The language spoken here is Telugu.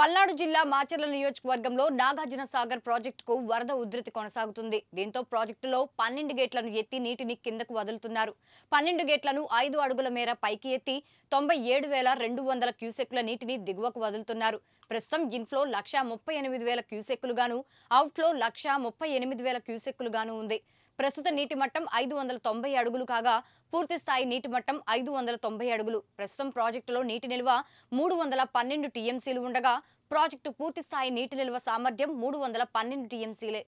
పల్నాడు జిల్లా మాచర్ల నియోజకవర్గంలో నాగార్జున సాగర్ ప్రాజెక్టుకు వరద ఉధృతి కొనసాగుతుంది దీంతో ప్రాజెక్టులో పన్నెండు గేట్లను ఎత్తి నీటిని కిందకు వదులుతున్నారు పన్నెండు గేట్లను ఐదు అడుగుల మేర పైకి ఎత్తి తొంభై ఏడు వేల రెండు వందల క్యూసెక్ల నీటిని దిగువకు వదులుతున్నారు ప్రస్తుతం ఇన్ఫ్లో లక్ష ముప్పై ఎనిమిది వేల క్యూసెక్కులుగాను అవుట్ఫ్లో లక్ష ముప్పై ఎనిమిది వేల క్యూసెక్కులుగాను ఉంది ప్రస్తుత నీటి మట్టం ఐదు వందల తొంభై అడుగులు కాగా పూర్తి స్థాయి నీటి మట్టం ఐదు వందల తొంభై అడుగులు ప్రస్తుతం ప్రాజెక్టులో నీటి నిల్వ మూడు వందల పన్నెండు టీఎంసీలు ఉండగా ప్రాజెక్టు పూర్తి స్థాయి నీటి నిల్వ సామర్థ్యం మూడు వందల పన్నెండు టీఎంసీలే